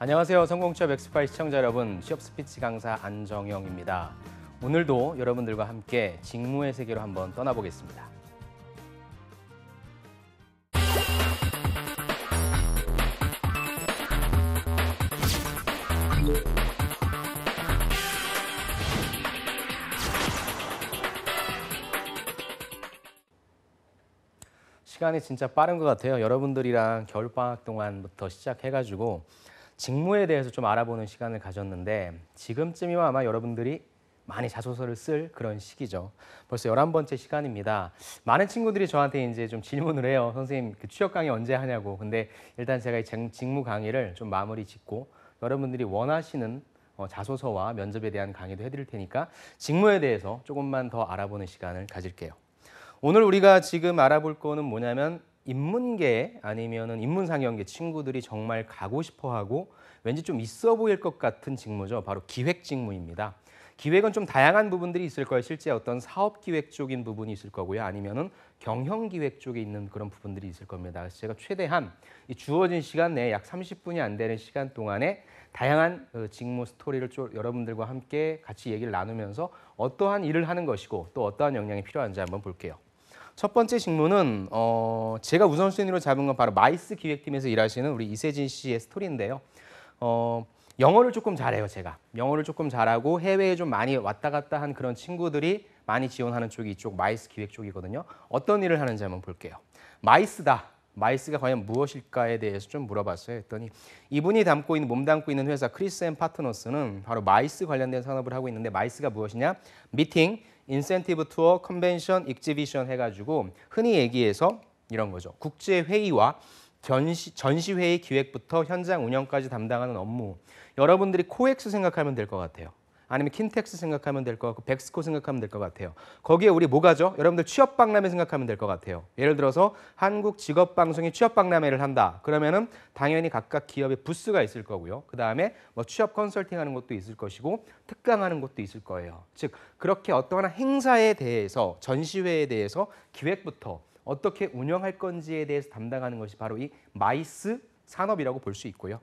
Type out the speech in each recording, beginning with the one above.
안녕하세요. 성공취업 엑스파이 시청자 여러분, 취업 스피치 강사 안정영입니다. 오늘도 여러분들과 함께 직무의 세계로 한번 떠나보겠습니다. 시간이 진짜 빠른 것 같아요. 여러분들이랑 겨울방학 동안부터 시작해가지고 직무에 대해서 좀 알아보는 시간을 가졌는데 지금쯤이면 아마 여러분들이 많이 자소서를 쓸 그런 시기죠. 벌써 1 1 번째 시간입니다. 많은 친구들이 저한테 이제 좀 질문을 해요. 선생님, 그 취업 강의 언제 하냐고. 근데 일단 제가 이 직무 강의를 좀 마무리 짓고 여러분들이 원하시는 어, 자소서와 면접에 대한 강의도 해드릴 테니까 직무에 대해서 조금만 더 알아보는 시간을 가질게요. 오늘 우리가 지금 알아볼 거는 뭐냐면 인문계 아니면은 인문상영계 친구들이 정말 가고 싶어 하고 왠지 좀 있어 보일 것 같은 직무죠. 바로 기획 직무입니다. 기획은 좀 다양한 부분들이 있을 거예요. 실제 어떤 사업 기획 쪽인 부분이 있을 거고요. 아니면은 경영 기획 쪽에 있는 그런 부분들이 있을 겁니다. 그래서 제가 최대한 이 주어진 시간 내에 약 30분이 안 되는 시간 동안에 다양한 어, 직무 스토리를 여러분들과 함께 같이 얘기를 나누면서 어떠한 일을 하는 것이고 또 어떠한 역량이 필요한지 한번 볼게요. 첫 번째 직무는 어, 제가 우선순위로 잡은 건 바로 마이스 기획팀에서 일하시는 우리 이세진 씨의 스토리인데요. 어, 영어를 조금 잘해요, 제가. 영어를 조금 잘하고 해외에 좀 많이 왔다 갔다 한 그런 친구들이 많이 지원하는 쪽이 이쪽 마이스 기획 쪽이거든요. 어떤 일을 하는지 한번 볼게요. 마이스다. 마이스가 과연 무엇일까에 대해서 좀 물어봤어요. 했더니 이분이 담고 있는 몸 담고 있는 회사 크리스 앤 파트너스는 바로 마이스 관련된 산업을 하고 있는데 마이스가 무엇이냐? 미팅, 인센티브 투어, 컨벤션, 익지비션 해가지고 흔히 얘기해서 이런 거죠. 국제 회의와 전시, 전시회의 기획부터 현장 운영까지 담당하는 업무. 여러분들이 코엑스 생각하면 될 것 같아요. 아니면 킨텍스 생각하면 될 것 같고 백스코 생각하면 될 것 같아요. 거기에 우리 뭐가죠? 여러분들 취업 박람회 생각하면 될 것 같아요. 예를 들어서 한국 직업 방송이 취업 박람회를 한다. 그러면은 당연히 각각 기업의 부스가 있을 거고요. 그다음에 뭐 취업 컨설팅 하는 것도 있을 것이고 특강하는 것도 있을 거예요. 즉 그렇게 어떠한 행사에 대해서 전시회에 대해서 기획부터 어떻게 운영할 건지에 대해서 담당하는 것이 바로 이 마이스 산업이라고 볼 수 있고요.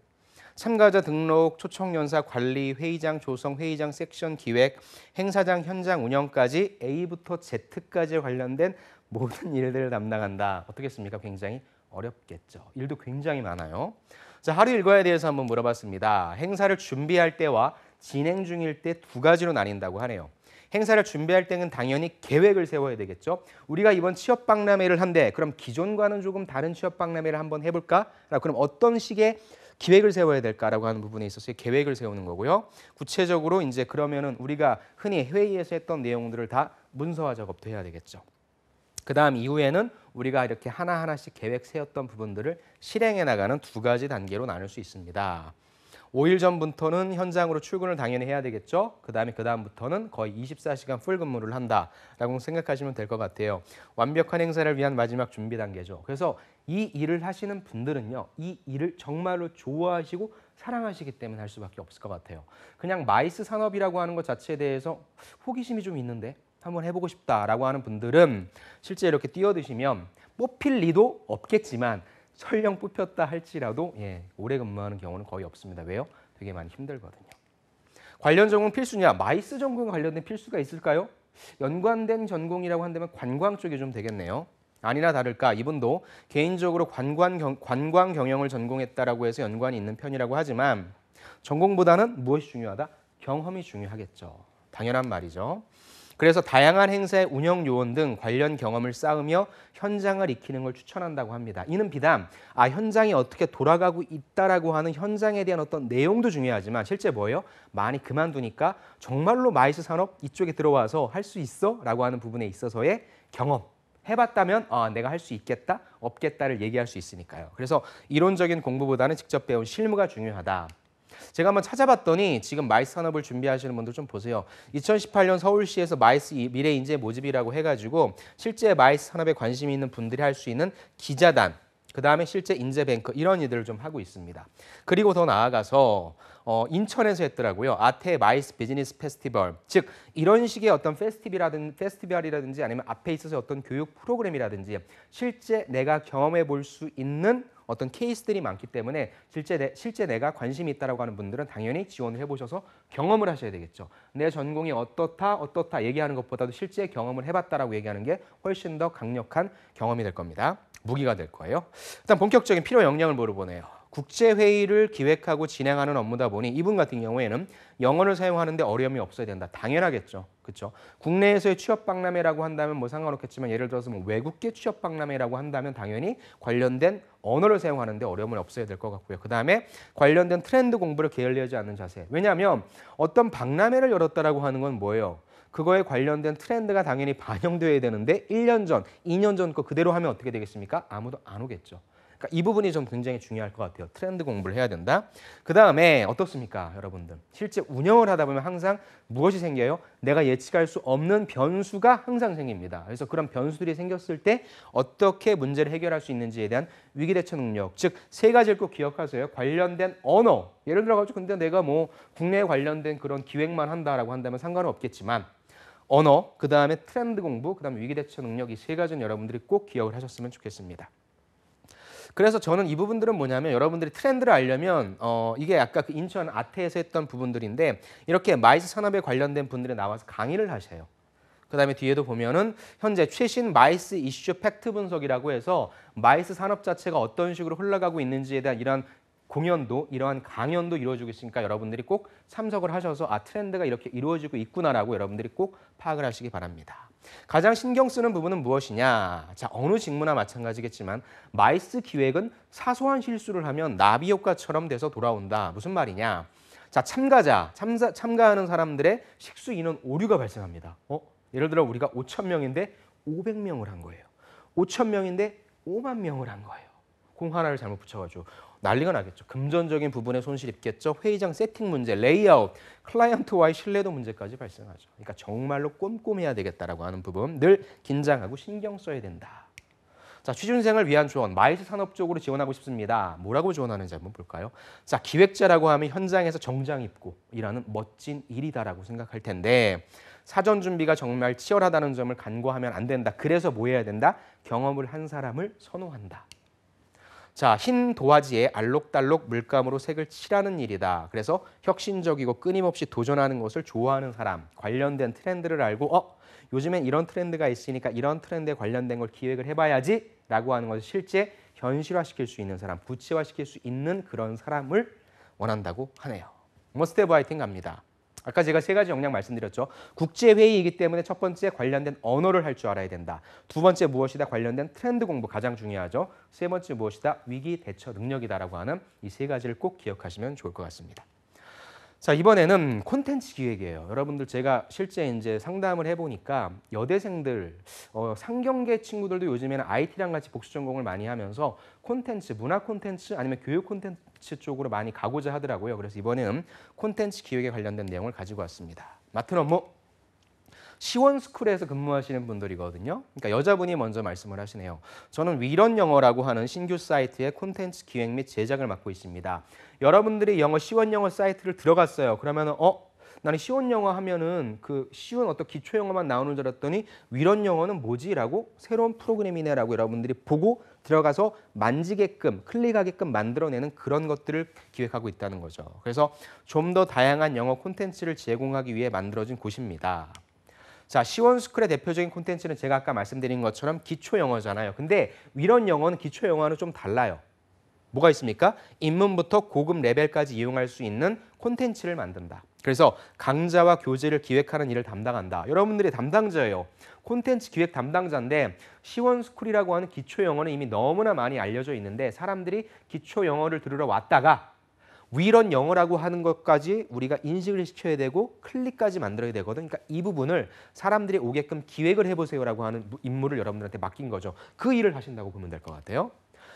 참가자 등록, 초청연사 관리, 회의장 조성, 회의장 섹션 기획, 행사장 현장 운영까지 A부터 Z까지 관련된 모든 일들을 담당한다. 어떻겠습니까? 굉장히 어렵겠죠. 일도 굉장히 많아요. 자, 하루 일과에 대해서 한번 물어봤습니다. 행사를 준비할 때와 진행 중일 때 두 가지로 나뉜다고 하네요. 행사를 준비할 때는 당연히 계획을 세워야 되겠죠. 우리가 이번 취업 박람회를 한대 그럼 기존과는 조금 다른 취업 박람회를 한번 해볼까? 그럼 어떤 식의 기획을 세워야 될까라고 하는 부분에 있어서 계획을 세우는 거고요. 구체적으로 이제 그러면은 우리가 흔히 회의에서 했던 내용들을 다 문서화 작업도 해야 되겠죠. 그 다음 이후에는 우리가 이렇게 하나하나씩 계획 세웠던 부분들을 실행해 나가는 두 가지 단계로 나눌 수 있습니다. 5일 전부터는 현장으로 출근을 당연히 해야 되겠죠. 그다음에 그다음부터는 거의 24시간 풀 근무를 한다라고 생각하시면 될 것 같아요. 완벽한 행사를 위한 마지막 준비 단계죠. 그래서 이 일을 하시는 분들은요, 이 일을 정말로 좋아하시고 사랑하시기 때문에 할 수밖에 없을 것 같아요. 그냥 마이스 산업이라고 하는 것 자체에 대해서 호기심이 좀 있는데 한번 해보고 싶다라고 하는 분들은 실제 이렇게 뛰어드시면 뽑힐 리도 없겠지만 설령 뽑혔다 할지라도 예, 오래 근무하는 경우는 거의 없습니다. 왜요? 되게 많이 힘들거든요. 관련 전공 필수냐? 마이스 전공 관련된 필수가 있을까요? 연관된 전공이라고 한다면 관광 쪽이 좀 되겠네요. 아니나 다를까 이분도 개인적으로 관광, 경, 관광 경영을 전공했다라고 해서 연관이 있는 편이라고 하지만 전공보다는 무엇이 중요하다? 경험이 중요하겠죠. 당연한 말이죠. 그래서 다양한 행사의 운영 요원 등 관련 경험을 쌓으며 현장을 익히는 걸 추천한다고 합니다. 이는 비단 아 현장이 어떻게 돌아가고 있다라고 하는 현장에 대한 어떤 내용도 중요하지만 실제 뭐예요? 많이 그만두니까 정말로 마이스 산업 이쪽에 들어와서 할 수 있어라고 하는 부분에 있어서의 경험 해봤다면 아, 내가 할 수 있겠다, 없겠다를 얘기할 수 있으니까요. 그래서 이론적인 공부보다는 직접 배운 실무가 중요하다. 제가 한번 찾아봤더니 지금 마이스 산업을 준비하시는 분들 좀 보세요. 2018년 서울시에서 마이스 미래 인재 모집이라고 해가지고 실제 마이스 산업에 관심이 있는 분들이 할 수 있는 기자단 그 다음에 실제 인재뱅크 이런 일들을 좀 하고 있습니다. 그리고 더 나아가서 어, 인천에서 했더라고요. 아태 마이스 비즈니스 페스티벌. 즉 이런 식의 어떤 페스티벌이라든지, 페스티벌이라든지 아니면 앞에 있어서 어떤 교육 프로그램이라든지 실제 내가 경험해 볼 수 있는 어떤 케이스들이 많기 때문에 실제, 내, 실제 내가 관심이 있다라고 하는 분들은 당연히 지원을 해보셔서 경험을 하셔야 되겠죠. 내 전공이 어떻다 어떻다 얘기하는 것보다도 실제 경험을 해봤다라고 얘기하는 게 훨씬 더 강력한 경험이 될 겁니다. 무기가 될 거예요. 일단 본격적인 필요 역량을 물어보네요. 국제회의를 기획하고 진행하는 업무다 보니 이분 같은 경우에는 영어를 사용하는데 어려움이 없어야 된다. 당연하겠죠. 그렇죠. 국내에서의 취업박람회라고 한다면 뭐 상관없겠지만 예를 들어서 뭐 외국계 취업박람회라고 한다면 당연히 관련된 언어를 사용하는데 어려움은 없어야 될 것 같고요. 그 다음에 관련된 트렌드 공부를 게을리하지 않는 자세. 왜냐하면 어떤 박람회를 열었다라고 하는 건 뭐예요? 그거에 관련된 트렌드가 당연히 반영되어야 되는데 1년 전, 2년 전 거 그대로 하면 어떻게 되겠습니까? 아무도 안 오겠죠. 그러니까 이 부분이 좀 굉장히 중요할 것 같아요. 트렌드 공부를 해야 된다. 그 다음에 어떻습니까, 여러분들? 실제 운영을 하다 보면 항상 무엇이 생겨요? 내가 예측할 수 없는 변수가 항상 생깁니다. 그래서 그런 변수들이 생겼을 때 어떻게 문제를 해결할 수 있는지에 대한 위기 대처 능력, 즉 세 가지를 꼭 기억하세요. 관련된 언어, 예를 들어가지고 근데 내가 뭐 국내에 관련된 그런 기획만 한다라고 한다면 상관은 없겠지만 언어, 그 다음에 트렌드 공부, 그 다음에 위기 대처 능력 이 세 가지는 여러분들이 꼭 기억을 하셨으면 좋겠습니다. 그래서 저는 이 부분들은 뭐냐면 여러분들이 트렌드를 알려면 어, 이게 아까 그 인천 아태에서 했던 부분들인데 이렇게 마이스 산업에 관련된 분들이 나와서 강의를 하셔요. 그 다음에 뒤에도 보면은 현재 최신 마이스 이슈 팩트 분석이라고 해서 마이스 산업 자체가 어떤 식으로 흘러가고 있는지에 대한 이런 공연도 이러한 강연도 이루어지고 있으니까 여러분들이 꼭 참석을 하셔서 아 트렌드가 이렇게 이루어지고 있구나라고 여러분들이 꼭 파악을 하시기 바랍니다. 가장 신경 쓰는 부분은 무엇이냐? 자, 어느 직무나 마찬가지겠지만 마이스 기획은 사소한 실수를 하면 나비 효과처럼 돼서 돌아온다. 무슨 말이냐? 자, 참가자, 참사, 참가하는 사람들의 식수 인원 오류가 발생합니다. 어? 예를 들어 우리가 5천 명인데 500명을 한 거예요. 5천 명인데 5만 명을 한 거예요. 공 하나를 잘못 붙여가지고 난리가 나겠죠. 금전적인 부분에 손실 있겠죠 회의장 세팅 문제, 레이아웃, 클라이언트와의 신뢰도 문제까지 발생하죠. 그러니까 정말로 꼼꼼해야 되겠다라고 하는 부분 늘 긴장하고 신경 써야 된다. 자, 취준생을 위한 조언, 마이스 산업 쪽으로 지원하고 싶습니다. 뭐라고 지원하는지 한번 볼까요? 자, 기획자라고 하면 현장에서 정장 입고 일하는 멋진 일이다라고 생각할 텐데 사전 준비가 정말 치열하다는 점을 간과하면 안 된다. 그래서 뭐 해야 된다? 경험을 한 사람을 선호한다. 자, 흰 도화지에 알록달록 물감으로 색을 칠하는 일이다. 그래서 혁신적이고 끊임없이 도전하는 것을 좋아하는 사람, 관련된 트렌드를 알고 어, 요즘엔 이런 트렌드가 있으니까 이런 트렌드에 관련된 걸 기획을 해봐야지 라고 하는 것을 실제 현실화시킬 수 있는 사람, 구체화시킬 수 있는 그런 사람을 원한다고 하네요. 머 스텝 화이팅 갑니다. 아까 제가 세 가지 역량 말씀드렸죠. 국제회의이기 때문에 첫 번째 관련된 언어를 할 줄 알아야 된다. 두 번째 무엇이다 관련된 트렌드 공부 가장 중요하죠. 세 번째 무엇이다 위기 대처 능력이다라고 하는 이 세 가지를 꼭 기억하시면 좋을 것 같습니다. 자 이번에는 콘텐츠 기획이에요. 여러분들 제가 실제 이제 상담을 해보니까 여대생들, 어, 상경계 친구들도 요즘에는 IT랑 같이 복수 전공을 많이 하면서 콘텐츠, 문화 콘텐츠 아니면 교육 콘텐츠 콘텐츠 쪽으로 많이 가고자 하더라고요. 그래서 이번에는 콘텐츠 기획에 관련된 내용을 가지고 왔습니다. 맡은 업무 시원스쿨에서 근무하시는 분들이거든요. 그러니까 여자분이 먼저 말씀을 하시네요. 저는 위런 영어라고 하는 신규 사이트의 콘텐츠 기획 및 제작을 맡고 있습니다. 여러분들이 영어 시원 영어 사이트를 들어갔어요. 그러면 어 나는 시온 영화 하면은 그 시온 어떤 기초 영화만 나오는 줄 알았더니 위런 영어는 뭐지라고 새로운 프로그램이네라고 여러분들이 보고 들어가서 만지게끔 클릭하게끔 만들어내는 그런 것들을 기획하고 있다는 거죠. 그래서 좀 더 다양한 영어 콘텐츠를 제공하기 위해 만들어진 곳입니다. 자, 시원스쿨의 대표적인 콘텐츠는 제가 아까 말씀드린 것처럼 기초 영어잖아요. 근데 위런 영어는 기초 영어는 와좀 달라요. 뭐가 있습니까? 입문부터 고급 레벨까지 이용할 수 있는 콘텐츠를 만든다. 그래서 강좌와 교재를 기획하는 일을 담당한다. 여러분들이 담당자예요. 콘텐츠 기획 담당자인데 시원스쿨이라고 하는 기초 영어는 이미 너무나 많이 알려져 있는데 사람들이 기초 영어를 들으러 왔다가 위런 영어라고 하는 것까지 우리가 인식을 시켜야 되고 클릭까지 만들어야 되거든. 그러니까 이 부분을 사람들이 오게끔 기획을 해보세요라고 하는 임무를 여러분들한테 맡긴 거죠. 그 일을 하신다고 보면 될 것 같아요.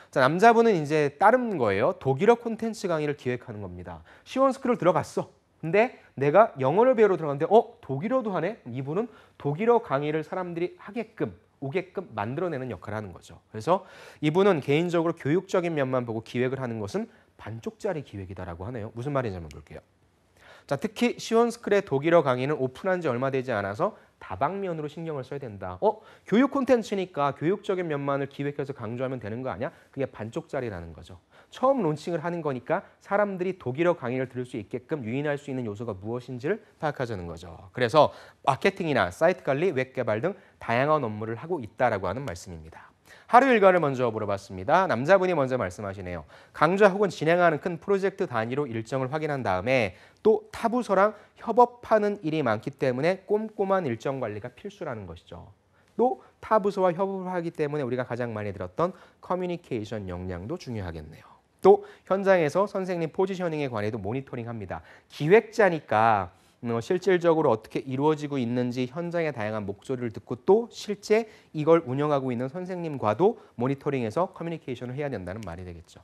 자, 남자분은 이제 다른 거예요. 독일어 콘텐츠 강의를 기획하는 겁니다. 시원스쿨을 들어갔어. 근데 내가 영어를 배우러 들어갔는데 어 독일어도 하네 이분은 독일어 강의를 사람들이 하게끔 오게끔 만들어내는 역할을 하는 거죠 그래서 이분은 개인적으로 교육적인 면만 보고 기획을 하는 것은 반쪽짜리 기획이다라고 하네요 무슨 말인지 한번 볼게요 자 특히 시원스쿨의 독일어 강의는 오픈한 지 얼마 되지 않아서 다방면으로 신경을 써야 된다 어 교육 콘텐츠니까 교육적인 면만을 기획해서 강조하면 되는 거 아니야 그게 반쪽짜리라는 거죠 처음 론칭을 하는 거니까 사람들이 독일어 강의를 들을 수 있게끔 유인할 수 있는 요소가 무엇인지를 파악하자는 거죠. 그래서 마케팅이나 사이트 관리, 웹 개발 등 다양한 업무를 하고 있다라고 하는 말씀입니다. 하루 일과를 먼저 물어봤습니다. 남자분이 먼저 말씀하시네요. 강좌 혹은 진행하는 큰 프로젝트 단위로 일정을 확인한 다음에 또 타부서랑 협업하는 일이 많기 때문에 꼼꼼한 일정 관리가 필수라는 것이죠. 또 타부서와 협업을 하기 때문에 우리가 가장 많이 들었던 커뮤니케이션 역량도 중요하겠네요. 또 현장에서 선생님 포지셔닝에 관해도 모니터링합니다. 기획자니까 음, 어, 실질적으로 어떻게 이루어지고 있는지 현장의 다양한 목소리를 듣고 또 실제 이걸 운영하고 있는 선생님과도 모니터링해서 커뮤니케이션을 해야 된다는 말이 되겠죠.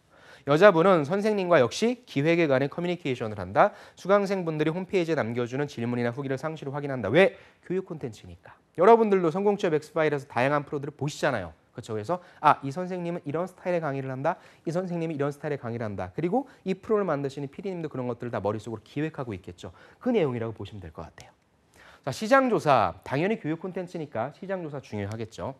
여자분은 선생님과 역시 기획에 관해 커뮤니케이션을 한다. 수강생분들이 홈페이지에 남겨주는 질문이나 후기를 상시로 확인한다. 왜? 교육 콘텐츠니까. 여러분들도 성공취업 엑스파일에서 다양한 프로들을 보시잖아요. 그렇죠. 그래서 아, 이 선생님은 이런 스타일의 강의를 한다. 이 선생님이 이런 스타일의 강의를 한다. 그리고 이 프로를 만드시는 p d 님도 그런 것들을 다 머릿속으로 기획하고 있겠죠. 그 내용이라고 보시면 될 것 같아요. 자, 시장조사. 당연히 교육 콘텐츠니까 시장조사 중요하겠죠.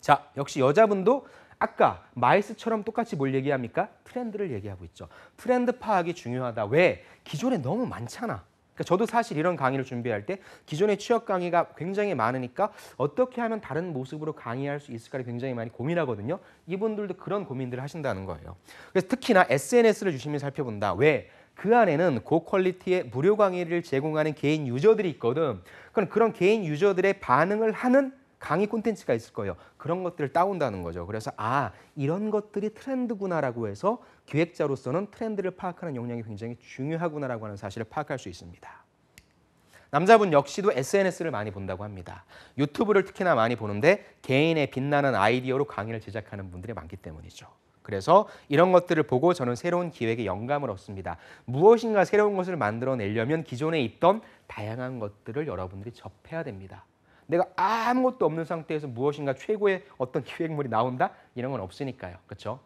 자, 역시 여자분도 아까 마이스처럼 똑같이 뭘 얘기합니까? 트렌드를 얘기하고 있죠. 트렌드 파악이 중요하다. 왜? 기존에 너무 많잖아. 그러니까 저도 사실 이런 강의를 준비할 때 기존의 취업 강의가 굉장히 많으니까 어떻게 하면 다른 모습으로 강의할 수 있을까를 굉장히 많이 고민하거든요. 이분들도 그런 고민들을 하신다는 거예요. 그래서 특히나 SNS를 유심히 살펴본다. 왜? 그 안에는 고퀄리티의 무료 강의를 제공하는 개인 유저들이 있거든. 그럼 그런 개인 유저들의 반응을 하는 강의 콘텐츠가 있을 거예요. 그런 것들을 따온다는 거죠. 그래서 아 이런 것들이 트렌드구나라고 해서 기획자로서는 트렌드를 파악하는 역량이 굉장히 중요하구나라고 하는 사실을 파악할 수 있습니다. 남자분 역시도 SNS를 많이 본다고 합니다. 유튜브를 특히나 많이 보는데 개인의 빛나는 아이디어로 강의를 제작하는 분들이 많기 때문이죠. 그래서 이런 것들을 보고 저는 새로운 기획에 영감을 얻습니다. 무엇인가 새로운 것을 만들어내려면 기존에 있던 다양한 것들을 여러분들이 접해야 됩니다. 내가 아무것도 없는 상태에서 무엇인가 최고의 어떤 기획물이 나온다? 이런 건 없으니까요. 그렇죠?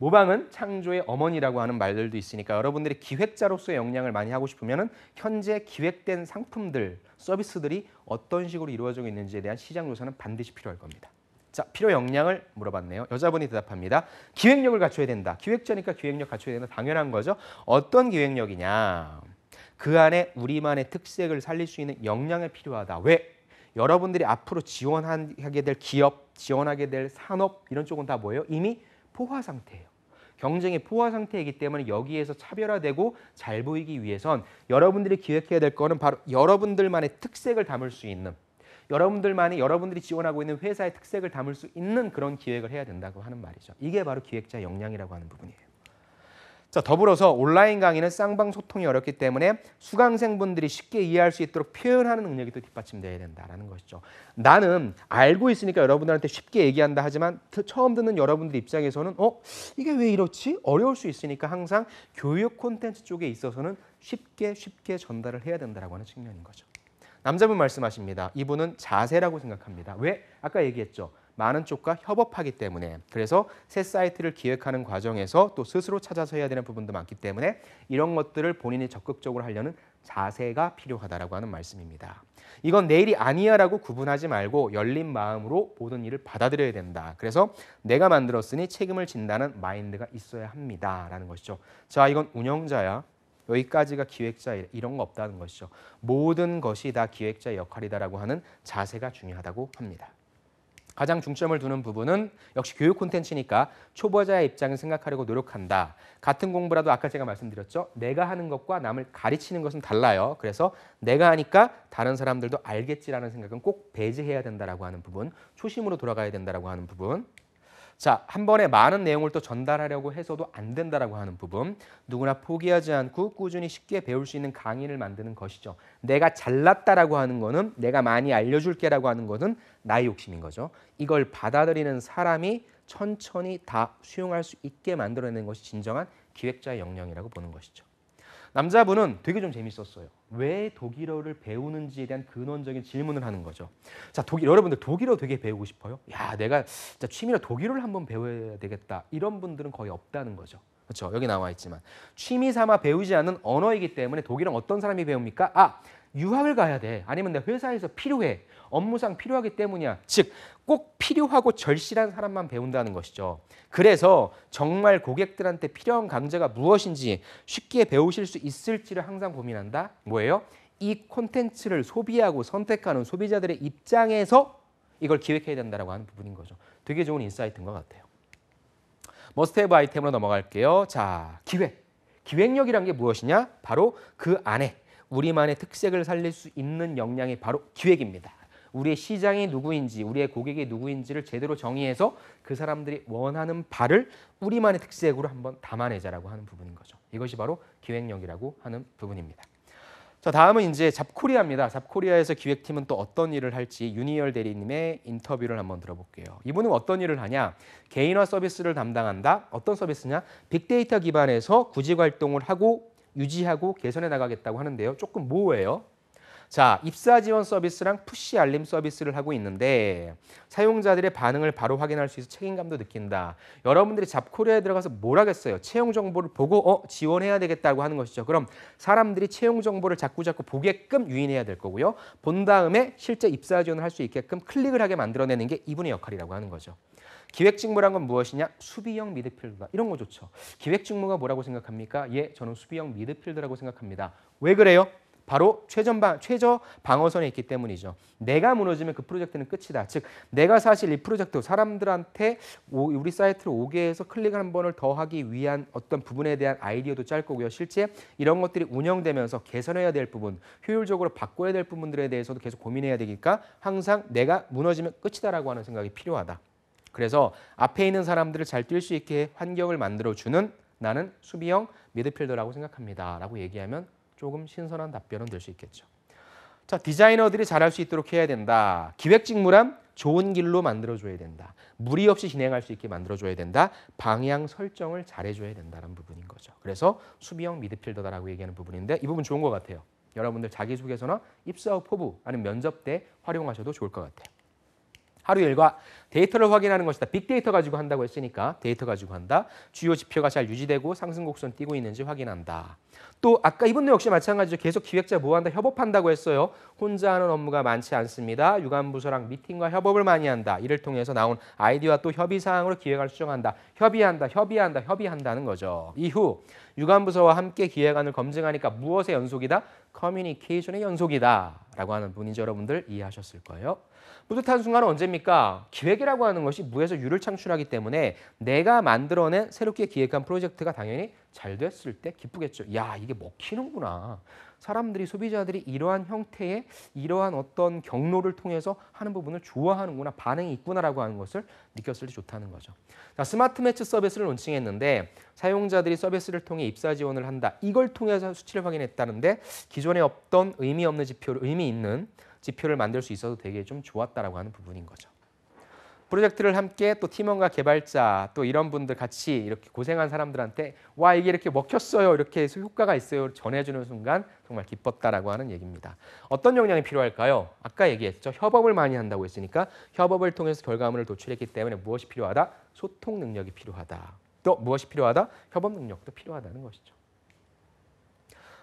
모방은 창조의 어머니라고 하는 말들도 있으니까 여러분들이 기획자로서의 역량을 많이 하고 싶으면 현재 기획된 상품들, 서비스들이 어떤 식으로 이루어지고 있는지에 대한 시장 조사는 반드시 필요할 겁니다. 자, 필요 역량을 물어봤네요. 여자분이 대답합니다. 기획력을 갖춰야 된다. 기획자니까 기획력 갖춰야 된다. 당연한 거죠. 어떤 기획력이냐. 그 안에 우리만의 특색을 살릴 수 있는 역량이 필요하다. 왜? 여러분들이 앞으로 지원하게 될 기업, 지원하게 될 산업 이런 쪽은 다 뭐예요? 이미 포화 상태예요. 경쟁의 포화 상태이기 때문에 여기에서 차별화되고 잘 보이기 위해선 여러분들이 기획해야 될 거는 바로 여러분들만의 특색을 담을 수 있는 여러분들만이 여러분들이 지원하고 있는 회사의 특색을 담을 수 있는 그런 기획을 해야 된다고 하는 말이죠. 이게 바로 기획자 역량이라고 하는 부분이에요. 자, 더불어서 온라인 강의는 쌍방 소통이 어렵기 때문에 수강생분들이 쉽게 이해할 수 있도록 표현하는 능력이 또 뒷받침돼야 된다라는 것이죠. 나는 알고 있으니까 여러분들한테 쉽게 얘기한다 하지만 처음 듣는 여러분들 입장에서는 어 이게 왜 이렇지 어려울 수 있으니까 항상 교육 콘텐츠 쪽에 있어서는 쉽게 쉽게 전달을 해야 된다라고 하는 측면인 거죠. 남자분 말씀하십니다. 이분은 자세라고 생각합니다. 왜 아까 얘기했죠. 많은 쪽과 협업하기 때문에 그래서 새 사이트를 기획하는 과정에서 또 스스로 찾아서 해야 되는 부분도 많기 때문에 이런 것들을 본인이 적극적으로 하려는 자세가 필요하다라고 하는 말씀입니다. 이건 내일이 아니야라고 구분하지 말고 열린 마음으로 모든 일을 받아들여야 된다. 그래서 내가 만들었으니 책임을 진다는 마인드가 있어야 합니다라는 것이죠. 자, 이건 운영자야. 여기까지가 기획자 이런 거 없다는 것이죠. 모든 것이 다 기획자 역할이다라고 하는 자세가 중요하다고 합니다. 가장 중점을 두는 부분은 역시 교육 콘텐츠니까 초보자의 입장을 생각하려고 노력한다. 같은 공부라도 아까 제가 말씀드렸죠. 내가 하는 것과 남을 가르치는 것은 달라요. 그래서 내가 하니까 다른 사람들도 알겠지라는 생각은 꼭 배제해야 된다라고 하는 부분, 초심으로 돌아가야 된다라고 하는 부분. 자, 한 번에 많은 내용을 또 전달하려고 해서도 안 된다라고 하는 부분. 누구나 포기하지 않고 꾸준히 쉽게 배울 수 있는 강의를 만드는 것이죠. 내가 잘났다라고 하는 거는 내가 많이 알려줄게라고 하는 것은 나의 욕심인 거죠. 이걸 받아들이는 사람이 천천히 다 수용할 수 있게 만들어내는 것이 진정한 기획자의 역량이라고 보는 것이죠. 남자분은 되게 좀 재밌었어요. 왜 독일어를 배우는지에 대한 근원적인 질문을 하는 거죠. 자, 독일 여러분들 독일어 되게 배우고 싶어요? 야, 내가 진짜 취미로 독일어를 한번 배워야 되겠다. 이런 분들은 거의 없다는 거죠. 그렇죠. 여기 나와 있지만 취미 삼아 배우지 않는 언어이기 때문에 독일은 어떤 사람이 배웁니까? 아, 유학을 가야 돼. 아니면 내 회사에서 필요해. 업무상 필요하기 때문이야. 즉, 꼭 필요하고 절실한 사람만 배운다는 것이죠. 그래서 정말 고객들한테 필요한 강좌가 무엇인지 쉽게 배우실 수 있을지를 항상 고민한다. 뭐예요? 이 콘텐츠를 소비하고 선택하는 소비자들의 입장에서 이걸 기획해야 된다라고 하는 부분인 거죠. 되게 좋은 인사이트인 것 같아요. 머스테브 아이템으로 넘어갈게요. 자, 기획. 기획력이란 게 무엇이냐? 바로 그 안에 우리만의 특색을 살릴 수 있는 역량이 바로 기획입니다. 우리의 시장이 누구인지, 우리의 고객이 누구인지를 제대로 정의해서 그 사람들이 원하는 바를 우리만의 특색으로 한번 담아내자라고 하는 부분인 거죠. 이것이 바로 기획력이라고 하는 부분입니다. 자, 다음은 이제 잡코리아입니다. 잡코리아에서 기획팀은 또 어떤 일을 할지 유니얼 대리님의 인터뷰를 한번 들어볼게요. 이분은 어떤 일을 하냐? 개인화 서비스를 담당한다. 어떤 서비스냐? 빅데이터 기반에서 구직 활동을 하고 유지하고 개선해 나가겠다고 하는데요. 조금 뭐예요 자, 입사 지원 서비스랑 푸시 알림 서비스를 하고 있는데 사용자들의 반응을 바로 확인할 수 있어 책임감도 느낀다. 여러분들이 잡코리아에 들어가서 뭘 하겠어요? 채용 정보를 보고 어 지원해야 되겠다고 하는 것이죠. 그럼 사람들이 채용 정보를 자꾸 자꾸 보게끔 유인해야 될 거고요. 본 다음에 실제 입사 지원을 할 수 있게끔 클릭을 하게 만들어내는 게 이분의 역할이라고 하는 거죠. 기획직무란 건 무엇이냐? 수비형 미드필더다. 이런 거 좋죠. 기획직무가 뭐라고 생각합니까? 예, 저는 수비형 미드필더라고 생각합니다. 왜 그래요? 바로 최전방 최저 방어선에 있기 때문이죠. 내가 무너지면 그 프로젝트는 끝이다. 즉 내가 사실 이 프로젝트 사람들한테 우리 사이트를 오게 해서 클릭 한 번을 더 하기 위한 어떤 부분에 대한 아이디어도 짤 거고요. 실제 이런 것들이 운영되면서 개선해야 될 부분, 효율적으로 바꿔야 될 부분들에 대해서도 계속 고민해야 되니까 항상 내가 무너지면 끝이다라고 하는 생각이 필요하다. 그래서 앞에 있는 사람들을 잘 뛸 수 있게 환경을 만들어주는 나는 수비형 미드필더라고 생각합니다. 라고 얘기하면 조금 신선한 답변은 될 수 있겠죠. 자, 디자이너들이 잘할 수 있도록 해야 된다. 기획직무란 좋은 길로 만들어줘야 된다. 무리 없이 진행할 수 있게 만들어줘야 된다. 방향 설정을 잘해줘야 된다는 부분인 거죠. 그래서 수비형 미드필더다라고 얘기하는 부분인데 이 부분 좋은 것 같아요. 여러분들 자기소개서나 입사 후 포부 아니면 면접 때 활용하셔도 좋을 것 같아요. 하루 일과 데이터를 확인하는 것이다. 빅데이터 가지고 한다고 했으니까 데이터 가지고 한다. 주요 지표가 잘 유지되고 상승 곡선 띄고 있는지 확인한다. 또 아까 이분도 역시 마찬가지죠. 계속 기획자 뭐한다 협업한다고 했어요. 혼자 하는 업무가 많지 않습니다. 유관부서랑 미팅과 협업을 많이 한다. 이를 통해서 나온 아이디와 또 협의 사항으로 기획을 수정한다. 협의한다. 협의한다. 협의한다는 거죠. 이후 유관부서와 함께 기획안을 검증하니까 무엇의 연속이다? 커뮤니케이션의 연속이다. 라고 하는 분인지 여러분들 이해하셨을 거예요. 뿌듯한 순간은 언제입니까? 기획이라고 하는 것이 무에서 유를 창출하기 때문에 내가 만들어낸 새롭게 기획한 프로젝트가 당연히 잘 됐을 때 기쁘겠죠. 야, 이게 먹히는구나. 사람들이 소비자들이 이러한 형태의 이러한 어떤 경로를 통해서 하는 부분을 좋아하는구나 반응이 있구나라고 하는 것을 느꼈을 때 좋다는 거죠. 자, 스마트 매치 서비스를 론칭했는데 사용자들이 서비스를 통해 입사 지원을 한다. 이걸 통해서 수치를 확인했다는데 기존에 없던 의미 없는 지표를 의미 있는 지표를 만들 수 있어서 되게 좀 좋았다라고 하는 부분인 거죠. 프로젝트를 함께 또 팀원과 개발자 또 이런 분들 같이 이렇게 고생한 사람들한테 와 이게 이렇게 먹혔어요 이렇게 효과가 있어요 전해주는 순간 정말 기뻤다라고 하는 얘기입니다. 어떤 역량이 필요할까요? 아까 얘기했죠 협업을 많이 한다고 했으니까 협업을 통해서 결과물을 도출했기 때문에 무엇이 필요하다? 소통 능력이 필요하다. 또 무엇이 필요하다? 협업 능력도 필요하다는 것이죠.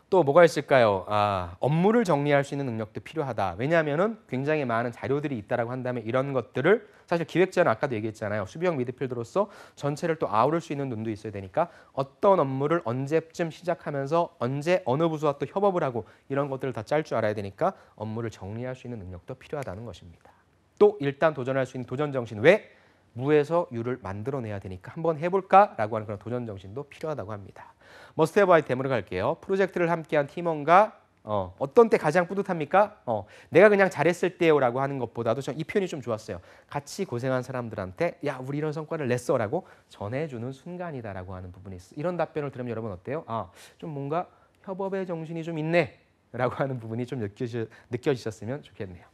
또 뭐가 있을까요? 아, 업무를 정리할 수 있는 능력도 필요하다. 왜냐하면 굉장히 많은 자료들이 있다라고 한다면 이런 것들을 사실 기획자는 아까도 얘기했잖아요. 수비형 미드필더로서 전체를 또 아우를 수 있는 눈도 있어야 되니까 어떤 업무를 언제쯤 시작하면서 언제 어느 부서와 또 협업을 하고 이런 것들을 다 짤 줄 알아야 되니까 업무를 정리할 수 있는 능력도 필요하다는 것입니다. 또 일단 도전할 수 있는 도전 정신 왜 무에서 유를 만들어내야 되니까 한번 해볼까라고 하는 그런 도전 정신도 필요하다고 합니다. 머스테브 뭐, 아이템으로 갈게요. 프로젝트를 함께한 팀원과 어, 어떤 때 가장 뿌듯합니까? 어, 내가 그냥 잘했을 때요라고 하는 것보다도 전이 표현이 좀 좋았어요. 같이 고생한 사람들한테 야 우리 이런 성과를 냈어라고 전해주는 순간이다라고 하는 부분이 있어. 이런 답변을 들으면 여러분 어때요? 아, 좀 뭔가 협업의 정신이 좀 있네라고 하는 부분이 좀 느껴지, 느껴지셨으면 좋겠네요.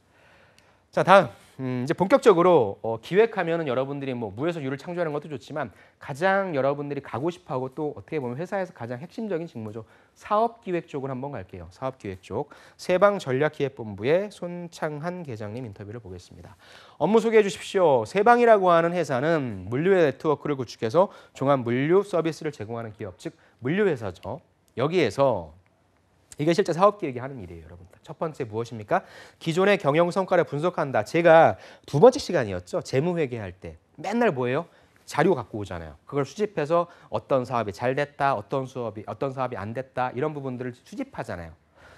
자 다음 음, 이제 본격적으로 어, 기획하면은 여러분들이 뭐 무에서 유를 창조하는 것도 좋지만 가장 여러분들이 가고 싶어하고 또 어떻게 보면 회사에서 가장 핵심적인 직무죠 사업 기획 쪽을 한번 갈게요 사업 기획 쪽 세방 전략 기획본부의 손창한 계장님 인터뷰를 보겠습니다 업무 소개해 주십시오 세방이라고 하는 회사는 물류 네트워크를 구축해서 종합 물류 서비스를 제공하는 기업 즉 물류 회사죠 여기에서 이게 실제 사업 계획이 하는 일이에요, 여러분들. 첫 번째 무엇입니까? 기존의 경영 성과를 분석한다. 제가 두 번째 시간이었죠. 재무 회계할 때 맨날 뭐예요? 자료 갖고 오잖아요. 그걸 수집해서 어떤 사업이 잘 됐다, 어떤 수업이 어떤 사업이 안 됐다 이런 부분들을 수집하잖아요.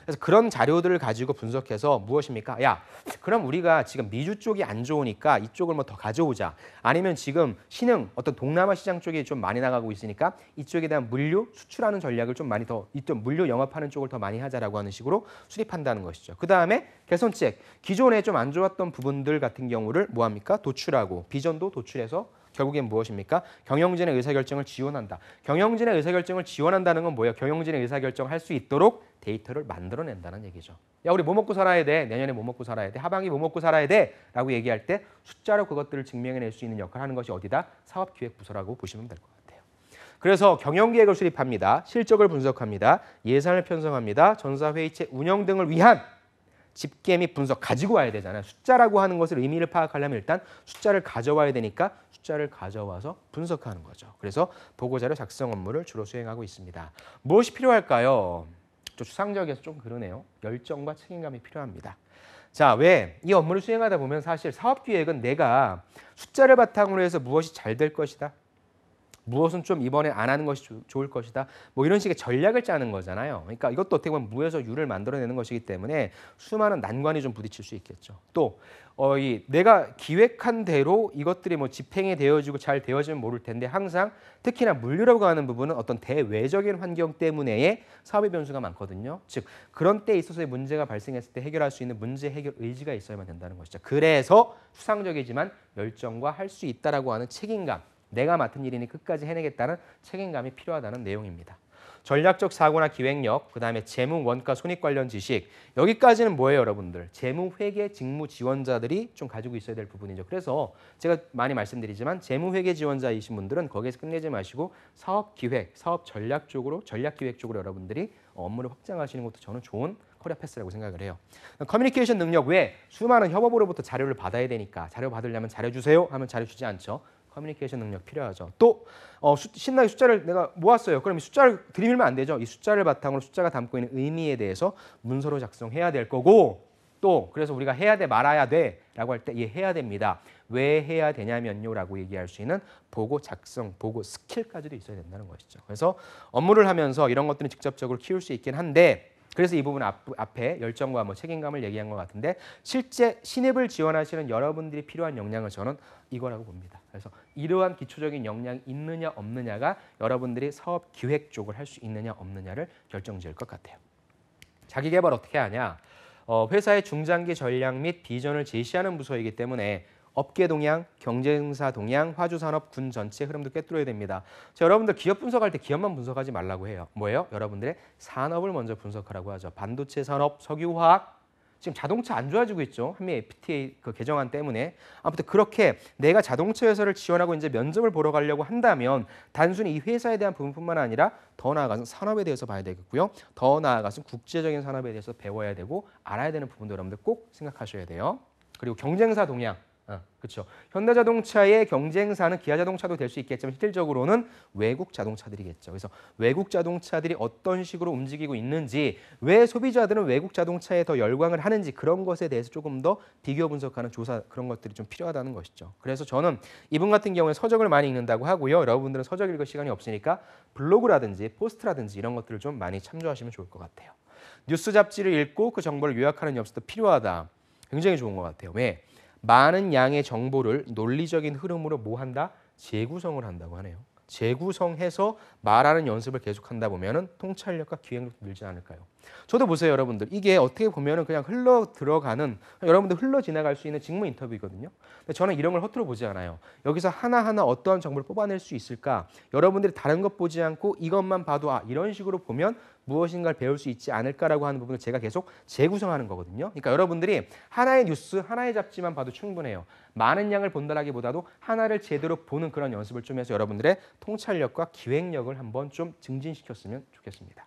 그래서 그런 자료들을 가지고 분석해서 무엇입니까? 야, 그럼 우리가 지금 미주 쪽이 안 좋으니까 이쪽을 뭐 더 가져오자. 아니면 지금 신흥 어떤 동남아 시장 쪽이 좀 많이 나가고 있으니까 이쪽에 대한 물류 수출하는 전략을 좀 많이 더 이쪽 물류 영업하는 쪽을 더 많이 하자라고 하는 식으로 수립한다는 것이죠. 그 다음에 개선책 기존에 좀 안 좋았던 부분들 같은 경우를 뭐합니까? 도출하고 비전도 도출해서 결국엔 무엇입니까? 경영진의 의사결정을 지원한다. 경영진의 의사결정을 지원한다는 건 뭐예요? 경영진의 의사결정 할수 있도록 데이터를 만들어낸다는 얘기죠. 야 우리 뭐 먹고 살아야 돼? 내년에 뭐 먹고 살아야 돼? 하반기 뭐 먹고 살아야 돼? 라고 얘기할 때 숫자로 그것들을 증명해낼 수 있는 역할을 하는 것이 어디다? 사업기획부서라고 보시면 될 것 같아요. 그래서 경영계획을 수립합니다. 실적을 분석합니다. 예산을 편성합니다. 전사회의체 운영 등을 위한 집계 및 분석 가지고 와야 되잖아요. 숫자라고 하는 것을 의미를 파악하려면 일단 숫자를 가져와야 되니까 숫자를 가져와서 분석하는 거죠. 그래서 보고자료 작성 업무를 주로 수행하고 있습니다. 무엇이 필요할까요? 좀 추상적이어서 좀 그러네요. 열정과 책임감이 필요합니다. 자, 왜? 이 업무를 수행하다 보면 사실 사업 기획은 내가 숫자를 바탕으로 해서 무엇이 잘 될 것이다. 무엇은 좀 이번에 안 하는 것이 좋을 것이다. 뭐 이런 식의 전략을 짜는 거잖아요. 그러니까 이것도 어떻게 보면 무에서 유를 만들어내는 것이기 때문에 수많은 난관이 좀 부딪힐 수 있겠죠. 또 어, 이 내가 기획한 대로 이것들이 뭐 집행이 되어지고 잘 되어지면 모를 텐데 항상 특히나 물류라고 하는 부분은 어떤 대외적인 환경 때문에의 사업의 변수가 많거든요. 즉 그런 때에 있어서의 문제가 발생했을 때 해결할 수 있는 문제 해결 의지가 있어야만 된다는 것이죠. 그래서 수상적이지만 열정과 할 수 있다라고 하는 책임감 내가 맡은 일이니 끝까지 해내겠다는 책임감이 필요하다는 내용입니다. 전략적 사고나 기획력, 그다음에 재무 원가 손익 관련 지식. 여기까지는 뭐예요, 여러분들? 재무 회계 직무 지원자들이 좀 가지고 있어야 될 부분이죠. 그래서 제가 많이 말씀드리지만 재무 회계 지원자이신 분들은 거기에서 끝내지 마시고 사업 기획, 사업 전략 쪽으로 전략 기획 쪽으로 여러분들이 업무를 확장하시는 것도 저는 좋은 커리어 패스라고 생각을 해요. 커뮤니케이션 능력 외에 수많은 협업으로부터 자료를 받아야 되니까 자료 받으려면 자료 주세요 하면 자료 주지 않죠. 커뮤니케이션 능력 필요하죠. 또 어, 수, 신나게 숫자를 내가 모았어요. 그럼 이 숫자를 들이밀면 안 되죠. 이 숫자를 바탕으로 숫자가 담고 있는 의미에 대해서 문서로 작성해야 될 거고 또 그래서 우리가 해야 돼 말아야 돼라고 할때예 해야 됩니다. 왜 해야 되냐면요라고 얘기할 수 있는 보고 작성, 보고 스킬까지도 있어야 된다는 것이죠. 그래서 업무를 하면서 이런 것들은 직접적으로 키울 수 있긴 한데 그래서 이 부분 앞, 앞에 열정과 뭐 책임감을 얘기한 것 같은데 실제 신입을 지원하시는 여러분들이 필요한 역량을 저는 이거라고 봅니다. 그래서 이러한 기초적인 역량이 있느냐 없느냐가 여러분들이 사업 기획 쪽을 할 수 있느냐 없느냐를 결정지을 것 같아요. 자기 개발 어떻게 하냐? 어, 회사의 중장기 전략 및 비전을 제시하는 부서이기 때문에 업계 동향, 경쟁사 동향, 화주 산업 군 전체 흐름도 꿰뚫어야 됩니다. 자, 여러분들 기업 분석할 때 기업만 분석하지 말라고 해요. 뭐예요? 여러분들의 산업을 먼저 분석하라고 하죠. 반도체 산업, 석유화학, 지금 자동차 안 좋아지고 있죠. 한미 FTA 그 개정안 때문에. 아무튼 그렇게 내가 자동차 회사를 지원하고 이제 면접을 보러 가려고 한다면 단순히 이 회사에 대한 부분뿐만 아니라 더 나아가서 산업에 대해서 봐야 되겠고요. 더 나아가서 국제적인 산업에 대해서 배워야 되고 알아야 되는 부분도 여러분들 꼭 생각하셔야 돼요. 그리고 경쟁사 동향. 그렇죠. 현대자동차의 경쟁사는 기아자동차도 될 수 있겠지만 실질적으로는 외국 자동차들이겠죠. 그래서 외국 자동차들이 어떤 식으로 움직이고 있는지, 왜 소비자들은 외국 자동차에 더 열광을 하는지 그런 것에 대해서 조금 더 비교 분석하는 조사 그런 것들이 좀 필요하다는 것이죠. 그래서 저는 이분 같은 경우에 서적을 많이 읽는다고 하고요. 여러분들은 서적 읽을 시간이 없으니까 블로그라든지 포스트라든지 이런 것들을 좀 많이 참조하시면 좋을 것 같아요. 뉴스 잡지를 읽고 그 정보를 요약하는 엽서도 필요하다. 굉장히 좋은 것 같아요. 왜? 많은 양의 정보를 논리적인 흐름으로 뭐 한다? 재구성을 한다고 하네요. 재구성해서 말하는 연습을 계속한다 보면은 통찰력과 기획력도 늘지 않을까요? 저도 보세요, 여러분들. 이게 어떻게 보면은 그냥 흘러 들어가는 여러분들 흘러 지나갈 수 있는 직무 인터뷰이거든요. 근데 저는 이런 걸 허투루 보지 않아요. 여기서 하나하나 어떠한 정보를 뽑아낼 수 있을까? 여러분들이 다른 것 보지 않고 이것만 봐도 아, 이런 식으로 보면 무엇인가를 배울 수 있지 않을까라고 하는 부분을 제가 계속 재구성하는 거거든요. 그러니까 여러분들이 하나의 뉴스, 하나의 잡지만 봐도 충분해요. 많은 양을 본다라기보다도 하나를 제대로 보는 그런 연습을 좀 해서 여러분들의 통찰력과 기획력을 한번 좀 증진시켰으면 좋겠습니다.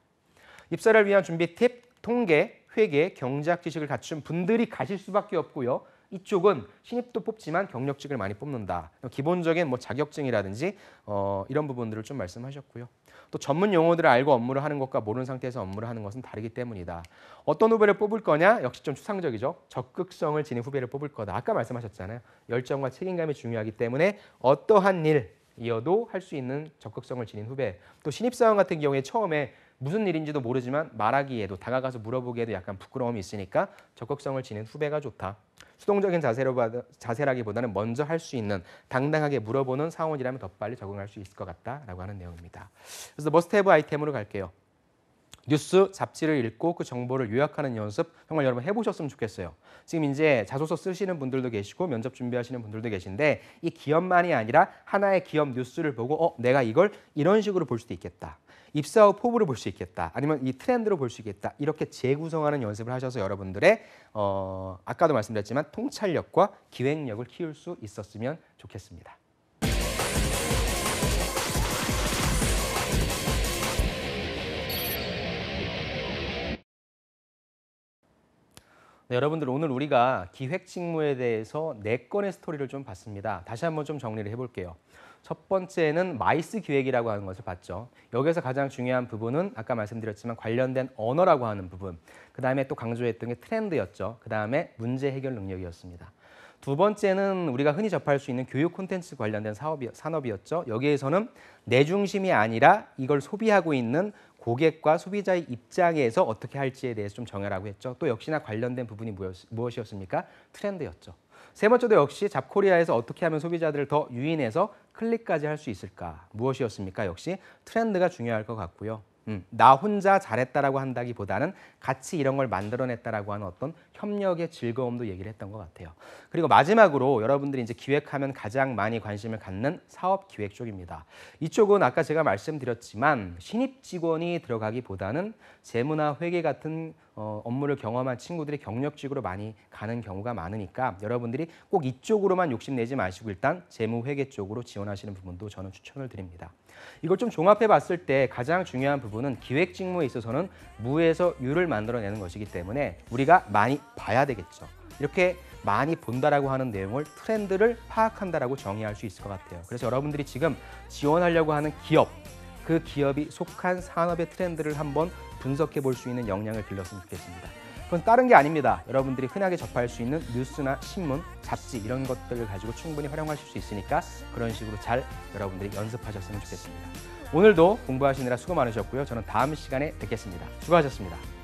입사를 위한 준비 팁, 통계, 회계, 경제학 지식을 갖춘 분들이 가실 수밖에 없고요. 이쪽은 신입도 뽑지만 경력직을 많이 뽑는다. 기본적인 뭐 자격증이라든지 어, 이런 부분들을 좀 말씀하셨고요. 또 전문 용어들을 알고 업무를 하는 것과 모르는 상태에서 업무를 하는 것은 다르기 때문이다. 어떤 후배를 뽑을 거냐? 역시 좀 추상적이죠. 적극성을 지닌 후배를 뽑을 거다. 아까 말씀하셨잖아요. 열정과 책임감이 중요하기 때문에 어떠한 일 이어도 할 수 있는 적극성을 지닌 후배. 또 신입사원 같은 경우에 처음에 무슨 일인지도 모르지만 말하기에도 다가가서 물어보기에도 약간 부끄러움이 있으니까 적극성을 지닌 후배가 좋다. 수동적인 자세로 받아, 자세라기보다는 먼저 할 수 있는 당당하게 물어보는 상황이라면더 빨리 적응할 수 있을 것 같다라고 하는 내용입니다. 그래서 머스테브 아이템으로 갈게요. 뉴스 잡지를 읽고 그 정보를 요약하는 연습 정말 여러분 해보셨으면 좋겠어요. 지금 이제 자소서 쓰시는 분들도 계시고 면접 준비하시는 분들도 계신데 이 기업만이 아니라 하나의 기업 뉴스를 보고 어 내가 이걸 이런 식으로 볼 수도 있겠다. 입사 후 포부를 볼 수 있겠다. 아니면 이 트렌드로 볼 수 있겠다. 이렇게 재구성하는 연습을 하셔서 여러분들의 어, 아까도 말씀드렸지만 통찰력과 기획력을 키울 수 있었으면 좋겠습니다. 네, 여러분들 오늘 우리가 기획 직무에 대해서 네 건의 스토리를 좀 봤습니다. 다시 한번 좀 정리를 해볼게요. 첫 번째는 마이스 기획이라고 하는 것을 봤죠. 여기서 가장 중요한 부분은 아까 말씀드렸지만 관련된 언어라고 하는 부분. 그 다음에 또 강조했던 게 트렌드였죠. 그 다음에 문제 해결 능력이었습니다. 두 번째는 우리가 흔히 접할 수 있는 교육 콘텐츠 관련된 사업이, 산업이었죠. 여기에서는 내 중심이 아니라 이걸 소비하고 있는 고객과 소비자의 입장에서 어떻게 할지에 대해서 좀정해라고 했죠. 또 역시나 관련된 부분이 무엇, 무엇이었습니까? 트렌드였죠. 세 번째도 역시 잡코리아에서 어떻게 하면 소비자들을 더 유인해서 클릭까지 할 수 있을까? 무엇이었습니까? 역시 트렌드가 중요할 것 같고요. 음, 나 혼자 잘했다라고 한다기보다는 같이 이런 걸 만들어냈다라고 하는 어떤 협력의 즐거움도 얘기를 했던 것 같아요. 그리고 마지막으로 여러분들이 이제 기획하면 가장 많이 관심을 갖는 사업 기획 쪽입니다. 이쪽은 아까 제가 말씀드렸지만 신입 직원이 들어가기보다는 재무나 회계 같은 어, 업무를 경험한 친구들이 경력직으로 많이 가는 경우가 많으니까 여러분들이 꼭 이쪽으로만 욕심내지 마시고 일단 재무회계 쪽으로 지원하시는 부분도 저는 추천을 드립니다. 이걸 좀 종합해 봤을 때 가장 중요한 부분은 기획 직무에 있어서는 무에서 유를 만들어내는 것이기 때문에 우리가 많이 봐야 되겠죠. 이렇게 많이 본다라고 하는 내용을 트렌드를 파악한다라고 정의할 수 있을 것 같아요. 그래서 여러분들이 지금 지원하려고 하는 기업, 그 기업이 속한 산업의 트렌드를 한번 분석해 볼 수 있는 역량을 길렀으면 좋겠습니다. 그건 다른 게 아닙니다. 여러분들이 흔하게 접할 수 있는 뉴스나 신문, 잡지 이런 것들을 가지고 충분히 활용하실 수 있으니까 그런 식으로 잘 여러분들이 연습하셨으면 좋겠습니다. 오늘도 공부하시느라 수고 많으셨고요. 저는 다음 시간에 뵙겠습니다. 수고하셨습니다.